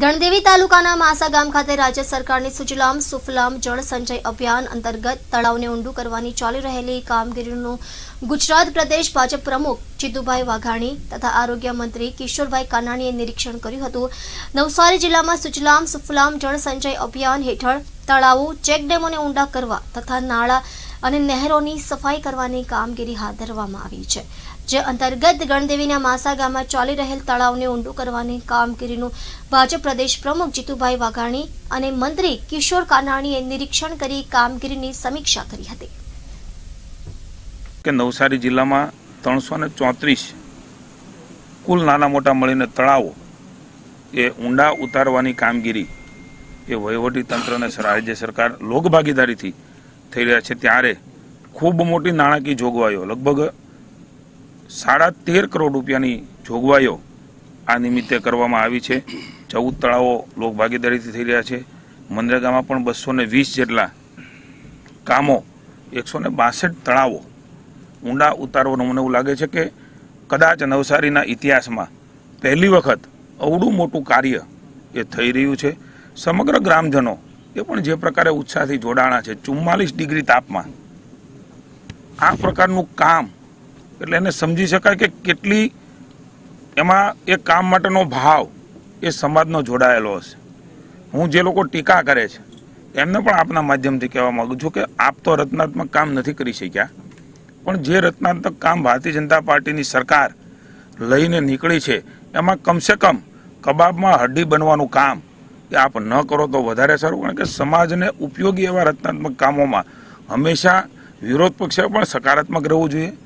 ગણદેવી તાલુકાના માસા ગામ ખાતે રાજ્ય સરકારની સુજલામ સુફલામ જળ સંચય અભિયાન અંતર્ગત તળાવને ઊંડું કરવાની ચાલી રહેલી કામગીરીનું ગુજરાત પ્રદેશ ભાજપ પ્રમુખ જીતુભાઈ વાઘાણી તથા આરોગ્ય મંત્રી કિશોરભાઈ કાનાણીએ નિરીક્ષણ કર્યું હતું નવસારી જિલ્લામાં સુજલામ સુફલામ જળ સંચય અભિયાન હેઠળ તળાવો ચેકડેમોને ઊંડા કરવા તથા નાળા અને નહેરોની સફાઈ કરવાની કામગીરી હાથ ધરવામાં આવી છે જે અંતર્ગત ગણદેવીના માસા ચાલી રહેલ તળાવને ઊંડું કરવાની કામગીરીનું ભાજપ પ્રદેશ પ્રમુખ જીતુભાઈ વાઘાણી અને મંત્રી કિશોર કાનાણીએ નિરીક્ષણ કરી કામગીરીની સમીક્ષા કરી હતી કે નવસારી જિલ્લામાં ત્રણસો ને ચોત્રીસ કુલ નાના મોટા મળીને તળાવો એ ઊંડા ઉતારવાની કામગીરી એ વહીવટી તંત્ર અને રાજ્ય સરકાર લોકભાગીદારીથી થઈ રહ્યા છે ત્યારે ખૂબ મોટી નાણાકીય જોગવાઈઓ લગભગ સાડા તેર કરોડ રૂપિયાની જોગવાઈઓ આ નિમિત્તે કરવામાં આવી છે ચૌદ તળાવો લોકભાગીદારીથી થઈ રહ્યા છે મનરેગામાં પણ બસો ને વીસ જેટલા કામો એકસો ને બાસઠ તળાવો ઊંડા ઉતારવાનું મને એવું લાગે છે કે કદાચ નવસારીના ઇતિહાસમાં પહેલી વખત અવડું મોટું કાર્ય એ થઈ રહ્યું છે સમગ્ર ગ્રામજનો એ પણ જે પ્રકારે ઉત્સાહથી જોડાણા છે ચુમ્માલીસ ડિગ્રી તાપમાન આ પ્રકારનું કામ એટલે એને સમજી શકાય કે કેટલી એમાં એ કામ માટેનો ભાવ એ સમાજનો જોડાયેલો હશે હું જે લોકો ટીકા કરે છે એમને પણ આપના માધ્યમથી કહેવા માગું છું કે આપ તો રચનાત્મક કામ નથી કરી શક્યા પણ જે રચનાત્મક કામ ભારતીય જનતા પાર્ટીની સરકાર લઈને નીકળી છે એમાં કમસે કમ કબાબમાં હડ્ડી બનવાનું કામ કે આપ ન કરો તો વધારે સારું કારણ કે સમાજને ઉપયોગી એવા રચનાત્મક કામોમાં હંમેશા વિરોધ પક્ષે પણ સકારાત્મક રહેવું જોઈએ